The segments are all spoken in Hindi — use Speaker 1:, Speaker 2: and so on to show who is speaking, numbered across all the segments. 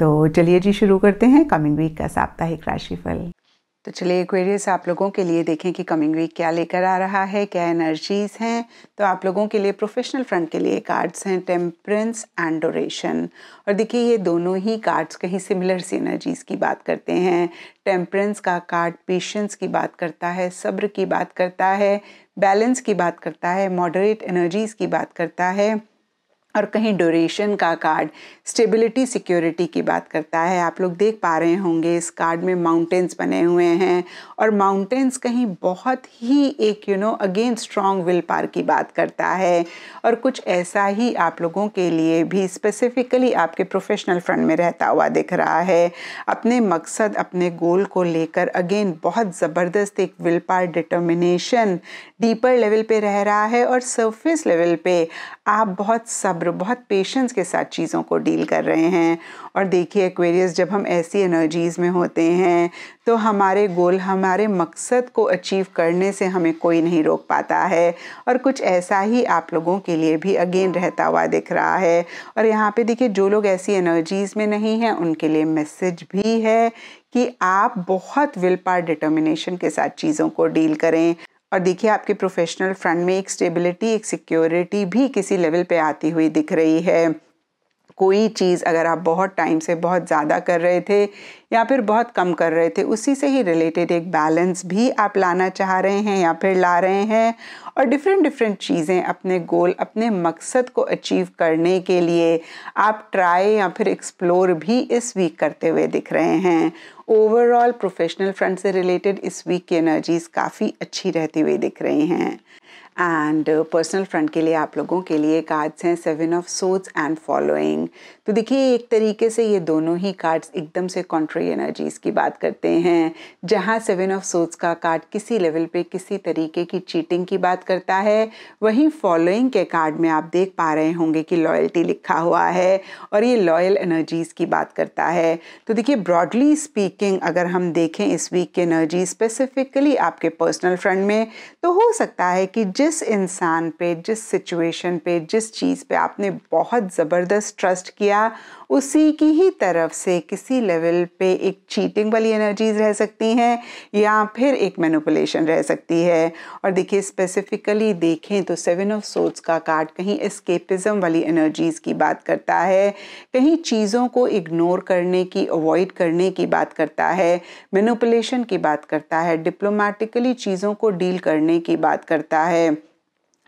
Speaker 1: तो चलिए जी शुरू करते हैं कमिंग वीक का साप्ताहिक राशिफल तो चलिए एक्वेरियस आप लोगों के लिए देखें कि कमिंग वीक क्या लेकर आ रहा है क्या एनर्जीज हैं तो आप लोगों के लिए प्रोफेशनल फ्रंट के लिए कार्ड्स हैं टेम्परेंस एंड डोरेशन और देखिए ये दोनों ही कार्ड्स कहीं सिमिलर सी एनर्जीज की बात करते हैं टेम्परेंस का कार्ड पेशेंस की बात करता है सब्र की बात करता है बैलेंस की बात करता है मॉडरेट एनर्जीज की बात करता है और कहीं ड्यूरेशन का कार्ड स्टेबिलिटी सिक्योरिटी की बात करता है आप लोग देख पा रहे होंगे इस कार्ड में माउंटेन्स बने हुए हैं और माउंटेन्स कहीं बहुत ही एक you know again strong will power की बात करता है और कुछ ऐसा ही आप लोगों के लिए भी स्पेसिफिकली आपके प्रोफेशनल फ्रंट में रहता हुआ दिख रहा है अपने मकसद अपने गोल को लेकर अगेन बहुत ज़बरदस्त एक will power determination deeper level पे रह रहा है और सरफेस लेवल पे आप बहुत सब्र सब्र बहुत पेशेंस के साथ चीज़ों को डील कर रहे हैं और देखिए एक्वेरियस जब हम ऐसी एनर्जीज़ में होते हैं तो हमारे गोल हमारे मकसद को अचीव करने से हमें कोई नहीं रोक पाता है और कुछ ऐसा ही आप लोगों के लिए भी अगेन रहता हुआ दिख रहा है और यहाँ पे देखिए जो लोग ऐसी एनर्जीज़ में नहीं हैं उनके लिए मैसेज भी है कि आप बहुत विल पार डिटर्मिनेशन के साथ चीज़ों को डील करें और देखिए आपके प्रोफेशनल फ्रंट में एक स्टेबिलिटी एक सिक्योरिटी भी किसी लेवल पे आती हुई दिख रही है कोई चीज़ अगर आप बहुत टाइम से बहुत ज़्यादा कर रहे थे या फिर बहुत कम कर रहे थे उसी से ही रिलेटेड एक बैलेंस भी आप लाना चाह रहे हैं या फिर ला रहे हैं और डिफरेंट डिफरेंट चीज़ें अपने गोल अपने मकसद को अचीव करने के लिए आप ट्राई या फिर एक्सप्लोर भी इस वीक करते हुए दिख रहे हैं ओवरऑल प्रोफेशनल फ्रंट से रिलेटेड इस वीक की एनर्जीज काफ़ी अच्छी रहती हुई दिख रही हैं एंड पर्सनल फ्रंट के लिए आप लोगों के लिए कार्ड्स हैं seven of swords and following तो देखिए एक तरीके से ये दोनों ही कार्ड्स एकदम से कॉन्ट्री एनर्जीज़ की बात करते हैं जहाँ सेवन ऑफ सोट्स का कार्ड किसी लेवल पे किसी तरीके की चीटिंग की बात करता है वहीं फॉलोइंग के कार्ड में आप देख पा रहे होंगे कि लॉयल्टी लिखा हुआ है और ये लॉयल एनर्जीज़ की बात करता है तो देखिए ब्रॉडली स्पीक स्पीकिंग अगर हम देखें इस वीक की एनर्जी स्पेसिफिकली आपके पर्सनल फ्रंट में तो हो सकता है कि जिस इंसान पे जिस सिचुएशन पे जिस चीज़ पे आपने बहुत ज़बरदस्त ट्रस्ट किया उसी की ही तरफ से किसी लेवल पे एक चीटिंग वाली एनर्जीज रह सकती हैं या फिर एक मैनुपलेशन रह सकती है और देखिए स्पेसिफिकली देखें तो सेवन ऑफ सोट्स का कार्ड कहीं एस्केपिज्म वाली एनर्जीज़ की बात करता है कहीं चीज़ों को इग्नोर करने की अवॉइड करने की बात करता है मैनुपलेशन की बात करता है डिप्लोमेटिकली चीज़ों को डील करने की बात करता है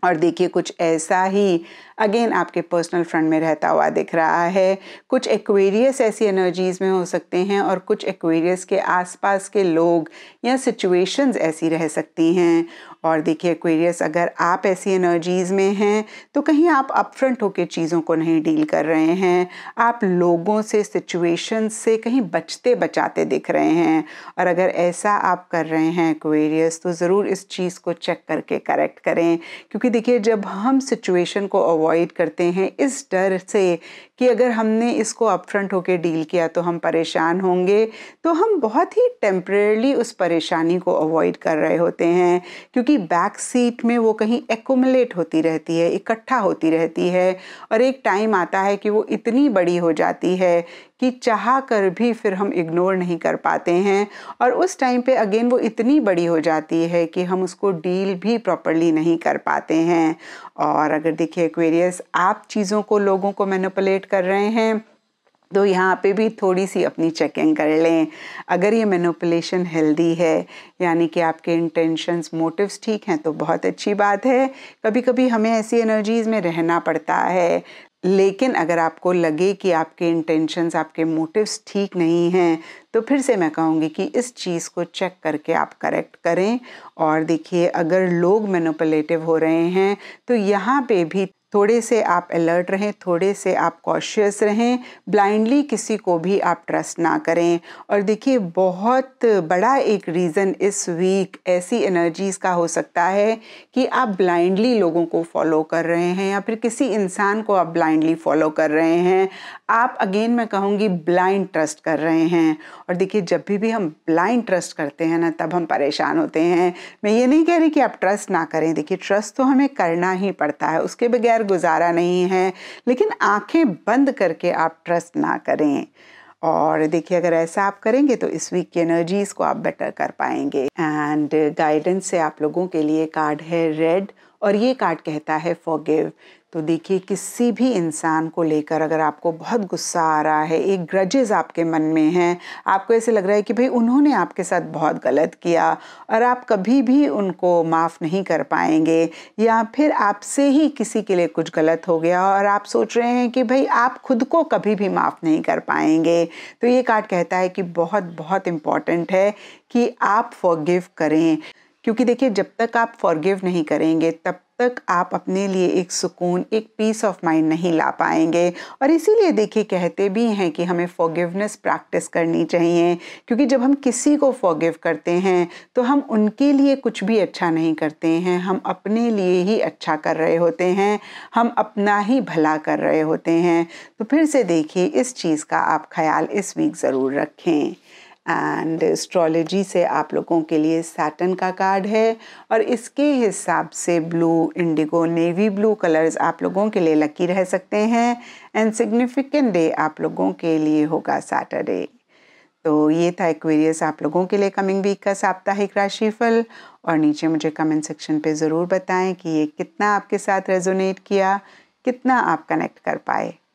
Speaker 1: और देखिए कुछ ऐसा ही अगेन आपके पर्सनल फ्रंट में रहता हुआ दिख रहा है कुछ एक्वेरियस ऐसी एनर्जीज़ में हो सकते हैं और कुछ एक्वेरियस के आसपास के लोग या सिचुएशंस ऐसी रह सकती हैं और देखिए एक्वेरियस अगर आप ऐसी एनर्जीज़ में हैं तो कहीं आप अपफ्रंट होकर चीज़ों को नहीं डील कर रहे हैं आप लोगों से सिचुएशन से कहीं बचते बचाते दिख रहे हैं और अगर ऐसा आप कर रहे हैं एक्वेरियस तो ज़रूर इस चीज़ को चेक करके करेक्ट करें क्योंकि कि देखिए जब हम सिचुएशन को अवॉइड करते हैं इस डर से कि अगर हमने इसको अपफ्रंट होकर डील किया तो हम परेशान होंगे तो हम बहुत ही टेम्प्रेरली उस परेशानी को अवॉइड कर रहे होते हैं क्योंकि बैक सीट में वो कहीं एकोमलेट होती रहती है इकट्ठा होती रहती है और एक टाइम आता है कि वो इतनी बड़ी हो जाती है कि चाह कर भी फिर हम इग्नोर नहीं कर पाते हैं और उस टाइम पे अगेन वो इतनी बड़ी हो जाती है कि हम उसको डील भी प्रॉपरली नहीं कर पाते हैं और अगर देखिए एक्वेरियस आप चीज़ों को लोगों को मैनिपुलेट कर रहे हैं तो यहाँ पे भी थोड़ी सी अपनी चेकिंग कर लें अगर ये मैनुपलेशन हेल्दी है यानी कि आपके इंटेंशंस मोटिव्स ठीक हैं तो बहुत अच्छी बात है कभी कभी हमें ऐसी एनर्जीज़ में रहना पड़ता है लेकिन अगर आपको लगे कि आपके इंटेंशंस आपके मोटिव्स ठीक नहीं हैं तो फिर से मैं कहूँगी कि इस चीज़ को चेक करके आप करेक्ट करें और देखिए अगर लोग मेनोपलेटिव हो रहे हैं तो यहाँ पे भी थोड़े से आप अलर्ट रहें थोड़े से आप कॉशियस रहें ब्लाइंडली किसी को भी आप ट्रस्ट ना करें और देखिए बहुत बड़ा एक रीज़न इस वीक ऐसी एनर्जीज़ का हो सकता है कि आप ब्लाइंडली लोगों को फॉलो कर रहे हैं या फिर किसी इंसान को आप ब्लाइंडली फॉलो कर रहे हैं आप अगेन मैं कहूँगी ब्लाइंड ट्रस्ट कर रहे हैं और देखिए जब भी भी हम ब्लाइंड ट्रस्ट करते हैं ना तब हम परेशान होते हैं मैं ये नहीं कह रही कि आप ट्रस्ट ना करें देखिए ट्रस्ट तो हमें करना ही पड़ता है उसके बगैर गुजारा नहीं है लेकिन आंखें बंद करके आप ट्रस्ट ना करें और देखिए अगर ऐसा आप करेंगे तो इस वीक की एनर्जीज़ को आप बेटर कर पाएंगे एंड गाइडेंस से आप लोगों के लिए कार्ड है रेड और ये कार्ड कहता है फॉरगिव तो देखिए किसी भी इंसान को लेकर अगर आपको बहुत गुस्सा आ रहा है एक ग्रजेज आपके मन में हैं आपको ऐसे लग रहा है कि भाई उन्होंने आपके साथ बहुत गलत किया और आप कभी भी उनको माफ़ नहीं कर पाएंगे या फिर आपसे ही किसी के लिए कुछ गलत हो गया और आप सोच रहे हैं कि भाई आप खुद को कभी भी माफ़ नहीं कर पाएंगे तो ये कार्ड कहता है कि बहुत बहुत इम्पॉर्टेंट है कि आप फॉरगिव करें क्योंकि देखिए जब तक आप फॉरगिव नहीं करेंगे तब तक आप अपने लिए एक सुकून एक पीस ऑफ माइंड नहीं ला पाएंगे और इसीलिए देखिए कहते भी हैं कि हमें फॉगिवनेस प्रैक्टिस करनी चाहिए क्योंकि जब हम किसी को फॉगिव करते हैं तो हम उनके लिए कुछ भी अच्छा नहीं करते हैं हम अपने लिए ही अच्छा कर रहे होते हैं हम अपना ही भला कर रहे होते हैं तो फिर से देखिए इस चीज़ का आप ख्याल इस वीक ज़रूर रखें एंड एस्ट्रोलॉजी से आप लोगों के लिए सैटन का कार्ड है और इसके हिसाब से blue indigo navy blue colours आप लोगों के लिए लकी रह सकते हैं एंड सिग्निफिकेंट डे आप लोगों के लिए होगा सैटरडे तो ये था एक्वेरियस आप लोगों के लिए कमिंग वीक का साप्ताहिक राशिफल और नीचे मुझे कमेंट सेक्शन पे ज़रूर बताएं कि ये कितना आपके साथ रेजोनेट किया कितना आप कनेक्ट कर पाए